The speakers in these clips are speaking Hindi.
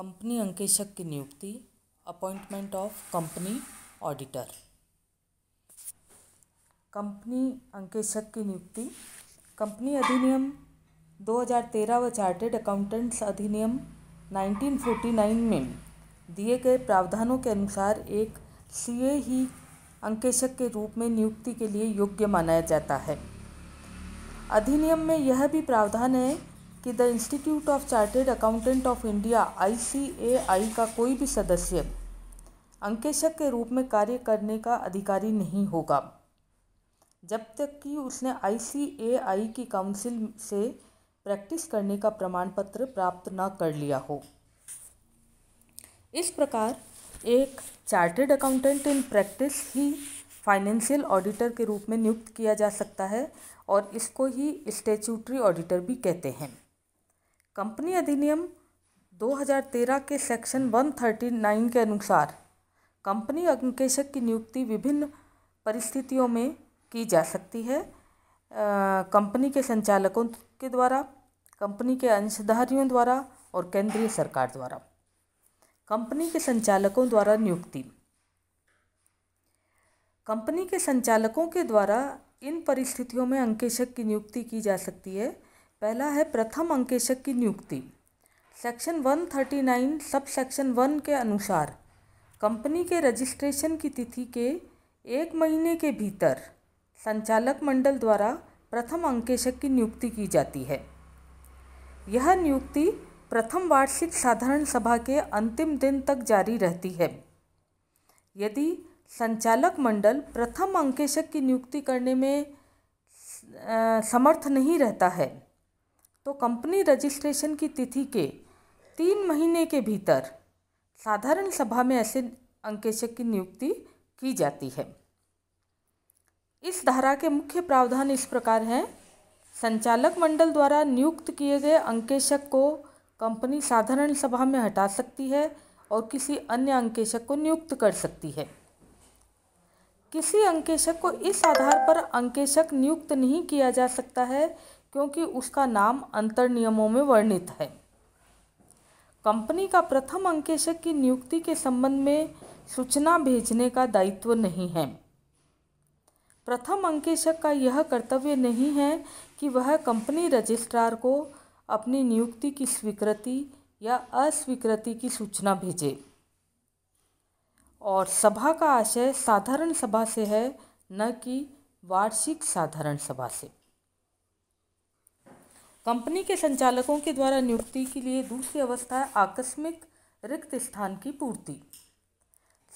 कंपनी अंकेशक की नियुक्ति appointment of company auditor company अंकेशक की नियुक्ति कंपनी अधिनियम 2013 व चार्टेड अकाउंटेंट्स अधिनियम 1949 में दिए गए प्रावधानों के अनुसार एक सीए ही अंकेशक के रूप में नियुक्ति के लिए योग्य माना जाता है अधिनियम में यह भी प्रावधान है कि the institute of chartered accountant of India I का कोई भी सदस्य अंकेशक के रूप में कार्य करने का अधिकारी नहीं होगा जब तक कि उसने आई की काउंसिल से प्रैक्टिस करने का प्रमाण पत्र प्राप्त न कर लिया हो इस प्रकार एक चार्टेड अकाउंटेंट इन प्रैक्टिस ही फाइनेंशियल ऑडिटर के रूप में नियुक्त किया जा सकता है और इसको ही स्टेचूटरी ऑडिटर भी कहते हैं कंपनी अधिनियम 2013 के सेक्शन 139 के अनुसार कंपनी अंकेशक की नियुक्ति विभिन्न परिस्थितियों में की जा सकती है कंपनी के संचालकों के द्वारा कंपनी के अंशधारियों द्वारा और केंद्रीय सरकार द्वारा कंपनी के संचालकों द्वारा नियुक्ति कंपनी के संचालकों के द्वारा इन परिस्थितियों में अंकेशक की नियुक्ति की जा सकती है पहला है प्रथम अंकेशक की नियुक्ति सेक्शन 139 सब सेक्शन वन के अनुसार कंपनी के रजिस्ट्रेशन की तिथि के एक महीने के भीतर संचालक मंडल द्वारा प्रथम अंकेशक की नियुक्ति की जाती है यह नियुक्ति प्रथम वार्षिक साधारण सभा के अंतिम दिन तक जारी रहती है यदि संचालक मंडल प्रथम अंकेशक की नियुक्ति करने में समर्थ नहीं रहता है तो कंपनी रजिस्ट्रेशन की तिथि के तीन महीने के भीतर साधारण सभा में ऐसे अंकेशक की नियुक्ति की जाती है इस धारा के मुख्य प्रावधान इस प्रकार हैं संचालक मंडल द्वारा नियुक्त किए गए अंकेशक को कंपनी साधारण सभा में हटा सकती है और किसी अन्य अंकेशक को नियुक्त कर सकती है किसी अंकेशक को इस आधार पर अंकेशक नियुक्त नहीं किया जा सकता है क्योंकि उसका नाम अंतर नियमों में वर्णित है कंपनी का प्रथम अंकेशक की नियुक्ति के संबंध में सूचना भेजने का दायित्व नहीं है प्रथम अंकेशक का यह कर्तव्य नहीं है कि वह कंपनी रजिस्ट्रार को अपनी नियुक्ति की स्वीकृति या अस्वीकृति की सूचना भेजे और सभा का आशय साधारण सभा से है न कि वार्षिक साधारण सभा से कंपनी के संचालकों के द्वारा नियुक्ति के लिए दूसरी अवस्था है आकस्मिक रिक्त स्थान की पूर्ति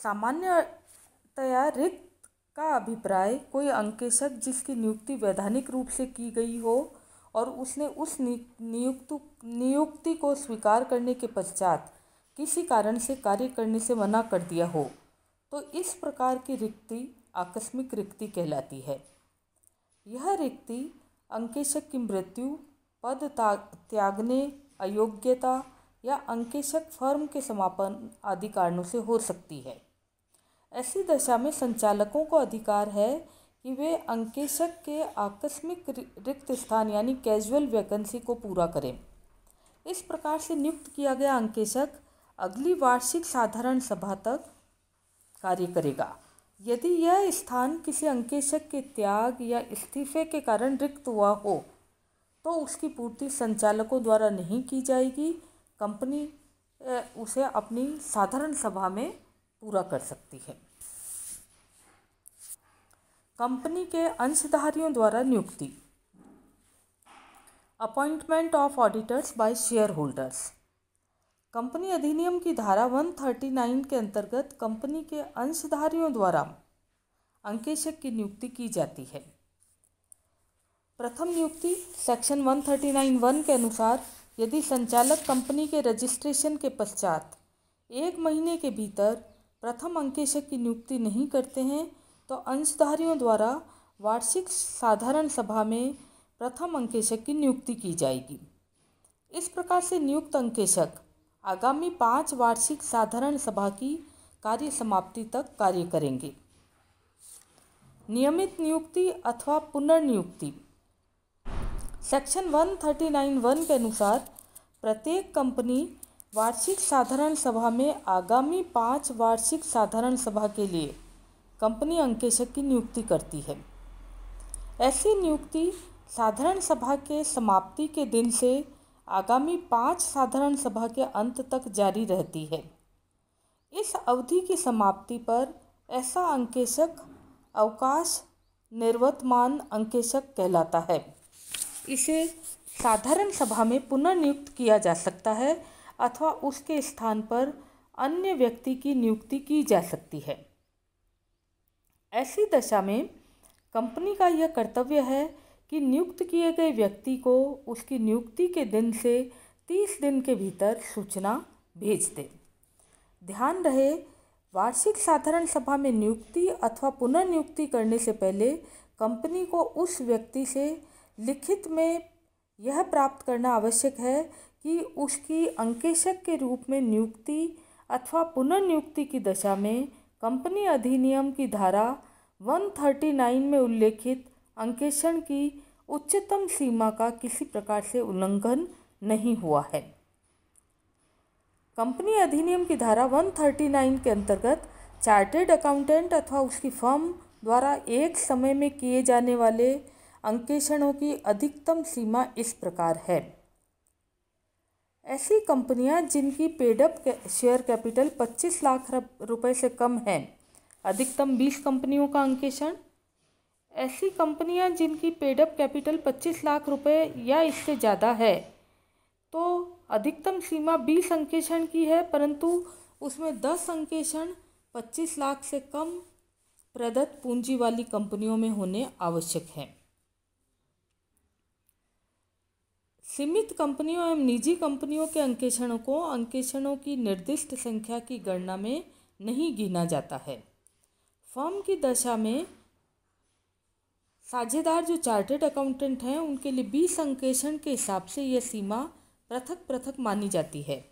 सामान्यतया रिक्त का अभिप्राय कोई अंकेशक जिसकी नियुक्ति वैधानिक रूप से की गई हो और उसने उस नियुक्त नियुक्ति को स्वीकार करने के पश्चात किसी कारण से कार्य करने से मना कर दिया हो तो इस प्रकार की रिक्ति आकस्मिक रिक्ति कहलाती है यह रिक्ति अंकेशक की मृत्यु पद त्यागने अयोग्यता या अंकेशक फर्म के समापन आदि कारणों से हो सकती है ऐसी दशा में संचालकों को अधिकार है कि वे अंकेशक के आकस्मिक रिक्त स्थान यानी कैजुअल वैकेंसी को पूरा करें इस प्रकार से नियुक्त किया गया अंकेशक अगली वार्षिक साधारण सभा तक कार्य करेगा यदि यह स्थान किसी अंकेशक के त्याग या इस्तीफे के कारण रिक्त हुआ हो तो उसकी पूर्ति संचालकों द्वारा नहीं की जाएगी कंपनी उसे अपनी साधारण सभा में पूरा कर सकती है कंपनी के अंशधारियों द्वारा नियुक्ति appointment of auditors by shareholders company अधिनियम की धारा 139 के अंतर्गत कंपनी के अंशधारियों द्वारा अंकेशक की नियुक्ति की जाती है प्रथम नियुक्ति सेक्शन 139 वन के अनुसार यदि संचालक कंपनी के रजिस्ट्रेशन के पश्चात एक महीने के भीतर प्रथम अंकेशक की नियुक्ति नहीं करते हैं तो अंशधारियों द्वारा वार्षिक साधारण सभा में प्रथम अंकेशक की नियुक्ति की जाएगी इस प्रकार से नियुक्त अंकेशक आगामी पाँच वार्षिक साधारण सभा की कार्य समाप्ति तक कार्य करेंगे नियमित नियुक्ति अथवा पुनर्नियुक्ति सेक्शन 139.1 के अनुसार प्रत्येक कंपनी वार्षिक साधारण सभा में आगामी पाँच वार्षिक साधारण सभा के लिए कंपनी अंकेशक की नियुक्ति करती है ऐसी नियुक्ति साधारण सभा के समाप्ति के दिन से आगामी पाँच साधारण सभा के अंत तक जारी रहती है इस अवधि की समाप्ति पर ऐसा अंकेशक अवकाश निर्वर्तमान अंकेशक कहलाता है इसे साधारण सभा में पुनर्नियुक्त किया जा सकता है अथवा उसके स्थान पर अन्य व्यक्ति की नियुक्ति की जा सकती है ऐसी दशा में कंपनी का यह कर्तव्य है कि नियुक्त किए गए व्यक्ति को उसकी नियुक्ति के दिन से तीस दिन के भीतर सूचना भेज दे ध्यान रहे वार्षिक साधारण सभा में नियुक्ति अथवा पुनर्नियुक्ति करने से पहले कंपनी को उस व्यक्ति से लिखित में यह प्राप्त करना आवश्यक है कि उसकी अंकेशक के रूप में नियुक्ति अथवा पुनर्नियुक्ति की दशा में कंपनी अधिनियम की धारा 139 में उल्लेखित अंकेषण की उच्चतम सीमा का किसी प्रकार से उल्लंघन नहीं हुआ है कंपनी अधिनियम की धारा 139 के अंतर्गत चार्टेड अकाउंटेंट अथवा उसकी फर्म द्वारा एक समय में किए जाने वाले अंकेषणों की अधिकतम सीमा इस प्रकार है ऐसी कंपनियां जिनकी पेडअप शेयर कैपिटल 25 लाख रुपए से कम है अधिकतम 20 कंपनियों का अंकेषण ऐसी कंपनियां जिनकी पेडअप कैपिटल 25 लाख रुपए या इससे ज़्यादा है तो अधिकतम सीमा 20 अंकेषण की है परंतु उसमें 10 अंकेषण 25 लाख से कम प्रदत्त पूंजी वाली कंपनियों में होने आवश्यक हैं सीमित कंपनियों एवं निजी कंपनियों के अंकेक्षणों को अंकेक्षणों की निर्दिष्ट संख्या की गणना में नहीं गिना जाता है फर्म की दशा में साझेदार जो चार्टेड अकाउंटेंट हैं उनके लिए बीस अंकेक्षण के हिसाब से यह सीमा पृथक पृथक मानी जाती है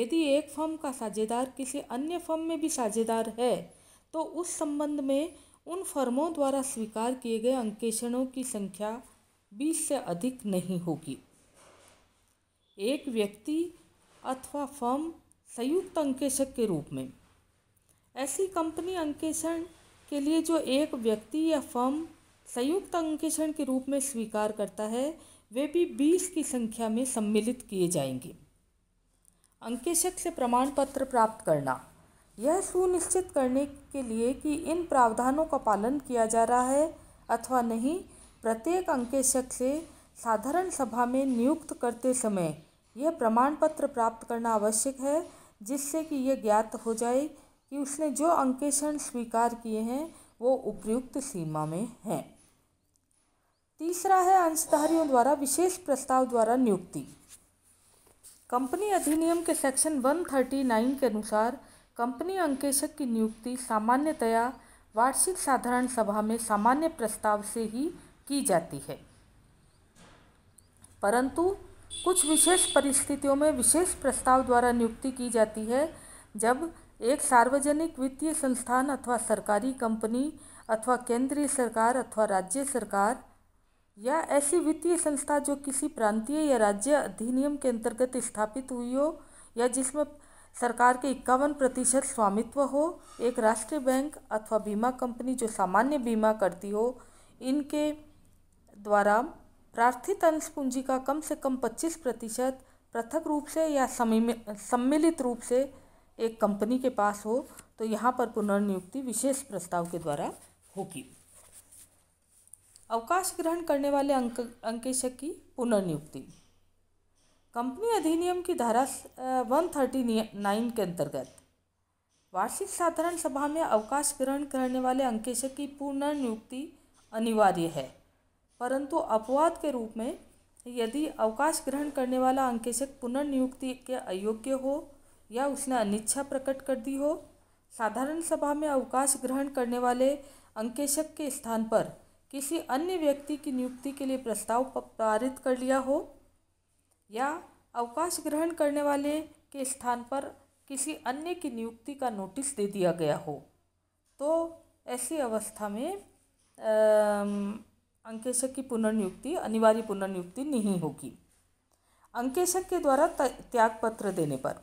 यदि एक फर्म का साझेदार किसी अन्य फर्म में भी साझेदार है तो उस संबंध में उन फर्मों द्वारा स्वीकार किए गए अंकेक्षणों की संख्या बीस से अधिक नहीं होगी एक व्यक्ति अथवा फर्म संयुक्त अंकेशक के रूप में ऐसी कंपनी अंकेषण के लिए जो एक व्यक्ति या फर्म संयुक्त अंकेषण के रूप में स्वीकार करता है वे भी बीस की संख्या में सम्मिलित किए जाएंगे अंकेशक से प्रमाण पत्र प्राप्त करना यह सुनिश्चित करने के लिए कि इन प्रावधानों का पालन किया जा रहा है अथवा नहीं प्रत्येक अंकेशक से साधारण सभा में नियुक्त करते समय यह प्रमाण पत्र प्राप्त करना आवश्यक है जिससे कि यह ज्ञात हो जाए कि उसने जो अंकेषण स्वीकार किए हैं वो उपयुक्त सीमा में हैं तीसरा है अंशधारियों द्वारा विशेष प्रस्ताव द्वारा नियुक्ति कंपनी अधिनियम के सेक्शन 139 के अनुसार कंपनी अंकेशक की नियुक्ति सामान्यतया वार्षिक साधारण सभा में सामान्य प्रस्ताव से ही की जाती है परंतु कुछ विशेष परिस्थितियों में विशेष प्रस्ताव द्वारा नियुक्ति की जाती है जब एक सार्वजनिक वित्तीय संस्थान अथवा सरकारी कंपनी अथवा केंद्रीय सरकार अथवा राज्य सरकार या ऐसी वित्तीय संस्था जो किसी प्रांतीय या राज्य अधिनियम के अंतर्गत स्थापित हुई हो या जिसमें सरकार के इक्यावन प्रतिशत स्वामित्व हो एक राष्ट्रीय बैंक अथवा बीमा कंपनी जो सामान्य बीमा करती हो इनके द्वारा प्रार्थित अंश पूंजी का कम से कम 25 प्रतिशत पृथक रूप से या सम्मिलित रूप से एक कंपनी के पास हो तो यहाँ पर पुनर्नियुक्ति विशेष प्रस्ताव के द्वारा होगी अवकाश ग्रहण करने वाले अंक अंकेशक की पुनर्नियुक्ति कंपनी अधिनियम की धारा वन थर्टी नाइन के अंतर्गत वार्षिक साधारण सभा में अवकाश ग्रहण करने वाले अंकेशक की पुनर्नियुक्ति अनिवार्य है परंतु अपवाद के रूप में यदि अवकाश ग्रहण करने वाला अंकेशक पुनर्नियुक्ति के अयोग्य हो या उसने अनिच्छा प्रकट कर दी हो साधारण सभा में अवकाश ग्रहण करने वाले अंकेशक के स्थान पर किसी अन्य व्यक्ति की नियुक्ति के लिए प्रस्ताव पारित कर लिया हो या अवकाश ग्रहण करने वाले के स्थान पर किसी अन्य की नियुक्ति का नोटिस दे दिया गया हो तो ऐसी अवस्था में अंकेशक की पुनर्नियुक्ति अनिवार्य पुनर्नियुक्ति नहीं होगी अंकेशक के द्वारा त्यागपत्र देने पर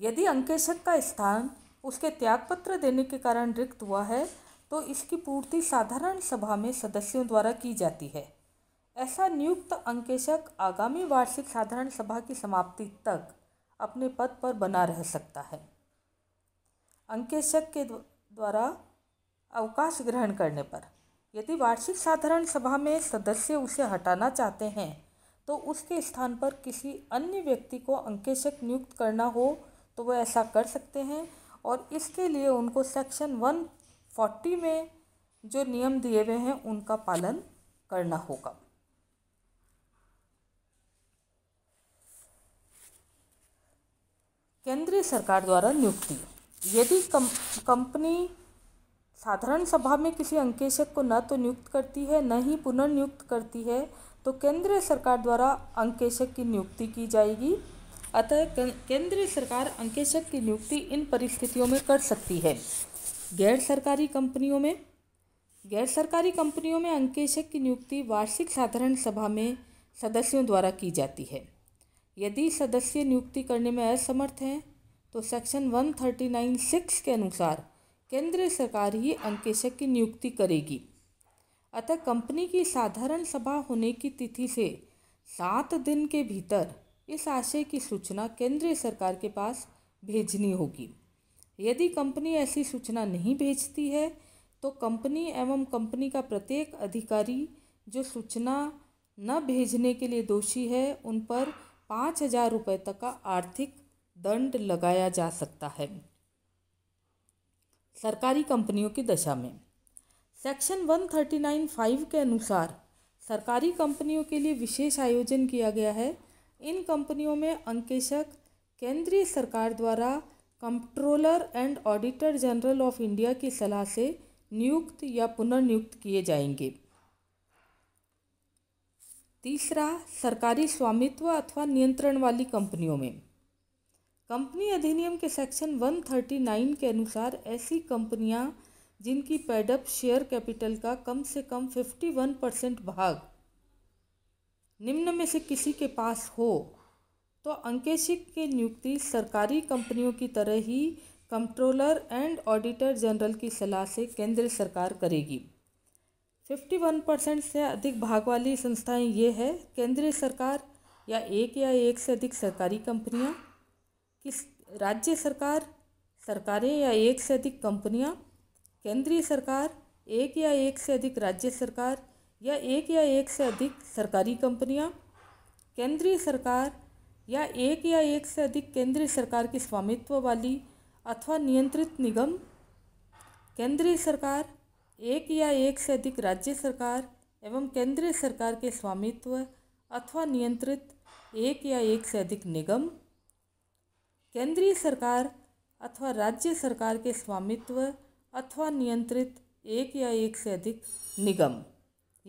यदि अंकेशक का स्थान उसके त्यागपत्र देने के कारण रिक्त हुआ है तो इसकी पूर्ति साधारण सभा में सदस्यों द्वारा की जाती है ऐसा नियुक्त अंकेशक आगामी वार्षिक साधारण सभा की समाप्ति तक अपने पद पर बना रह सकता है अंकेशक के द्वारा अवकाश ग्रहण करने पर यदि वार्षिक साधारण सभा में सदस्य उसे हटाना चाहते हैं तो उसके स्थान पर किसी अन्य व्यक्ति को अंकेशक नियुक्त करना हो तो वह ऐसा कर सकते हैं और इसके लिए उनको सेक्शन वन फोर्टी में जो नियम दिए हुए हैं उनका पालन करना होगा केंद्रीय सरकार द्वारा नियुक्ति यदि कम कंपनी साधारण सभा में किसी अंकेशक को न तो नियुक्त करती है न ही पुनर्नियुक्त करती है तो केंद्र सरकार द्वारा अंकेशक की नियुक्ति की जाएगी अतः केंद्र सरकार अंकेशक की नियुक्ति इन परिस्थितियों में कर सकती है गैर सरकारी कंपनियों में गैर सरकारी कंपनियों में अंकेशक की नियुक्ति वार्षिक साधारण सभा में सदस्यों द्वारा की जाती है यदि सदस्य नियुक्ति करने में असमर्थ हैं तो section one thirty nine six के अनुसार केंद्र सरकार ही अंकेशक की नियुक्ति करेगी अतः कंपनी की साधारण सभा होने की तिथि से सात दिन के भीतर इस आशय की सूचना केंद्रीय सरकार के पास भेजनी होगी यदि कंपनी ऐसी सूचना नहीं भेजती है तो कंपनी एवं कंपनी का प्रत्येक अधिकारी जो सूचना न भेजने के लिए दोषी है उन पर पाँच हजार रुपये तक का आर्थिक दंड लगाया जा सकता है सरकारी कंपनियों की दशा में सेक्शन 139.5 के अनुसार सरकारी कंपनियों के लिए विशेष आयोजन किया गया है इन कंपनियों में अंकेशक केंद्रीय सरकार द्वारा controller and auditor general of India की सलाह से नियुक्त या पुनर्नियुक्त किए जाएंगे तीसरा सरकारी स्वामित्व अथवा नियंत्रण वाली कंपनियों में कंपनी अधिनियम के सेक्शन 139 के अनुसार ऐसी कंपनियां जिनकी पेडअप शेयर कैपिटल का कम से कम 51 परसेंट भाग निम्न में से किसी के पास हो तो अंकेशिक की नियुक्ति सरकारी कंपनियों की तरह ही कंट्रोलर एंड ऑडिटर जनरल की सलाह से केंद्र सरकार करेगी 51 परसेंट से अधिक भाग वाली संस्थाएं ये है केंद्रीय सरकार या एक या एक से अधिक सरकारी कंपनियां किस राज्य सरकार सरकारें या एक से अधिक कंपनियां केंद्रीय सरकार एक या एक से अधिक राज्य सरकार या एक या एक से अधिक सरकारी कंपनियां केंद्रीय सरकार या एक या एक से अधिक केंद्रीय सरकार की स्वामित्व वाली अथवा नियंत्रित निगम केंद्रीय सरकार एक या एक से अधिक राज्य सरकार एवं केंद्रीय सरकार के स्वामित्व अथवा नियंत्रित एक या एक से अधिक निगम केंद्रीय सरकार अथवा राज्य सरकार के स्वामित्व अथवा नियंत्रित एक या एक से अधिक निगम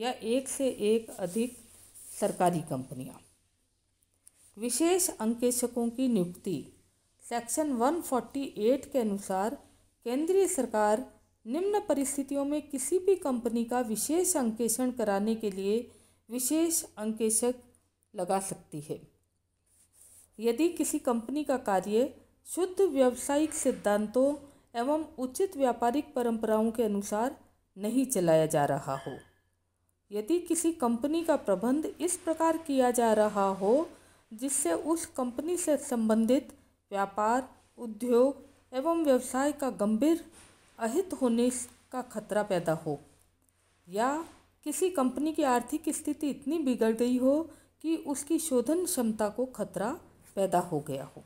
या एक से एक अधिक सरकारी कंपनियां विशेष अंकेशकों की नियुक्ति सेक्शन 148 के अनुसार केंद्रीय सरकार निम्न परिस्थितियों में किसी भी कंपनी का विशेष अंकेषण कराने के लिए विशेष अंकेशक लगा सकती है यदि किसी कंपनी का कार्य शुद्ध व्यावसायिक सिद्धांतों एवं उचित व्यापारिक परंपराओं के अनुसार नहीं चलाया जा रहा हो यदि किसी कंपनी का प्रबंध इस प्रकार किया जा रहा हो जिससे उस कंपनी से संबंधित व्यापार उद्योग एवं व्यवसाय का गंभीर अहित होने का खतरा पैदा हो या किसी कंपनी की आर्थिक स्थिति इतनी बिगड़ गई हो कि उसकी शोधन क्षमता को खतरा पैदा हो गया हो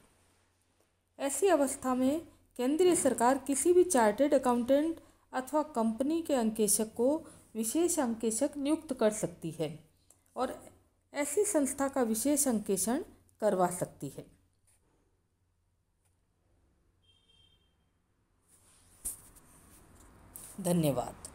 ऐसी अवस्था में केंद्रीय सरकार किसी भी चार्टेड अकाउंटेंट अथवा कंपनी के अंकेशक को विशेष अंकेशक नियुक्त कर सकती है और ऐसी संस्था का विशेष अंकेषण करवा सकती है धन्यवाद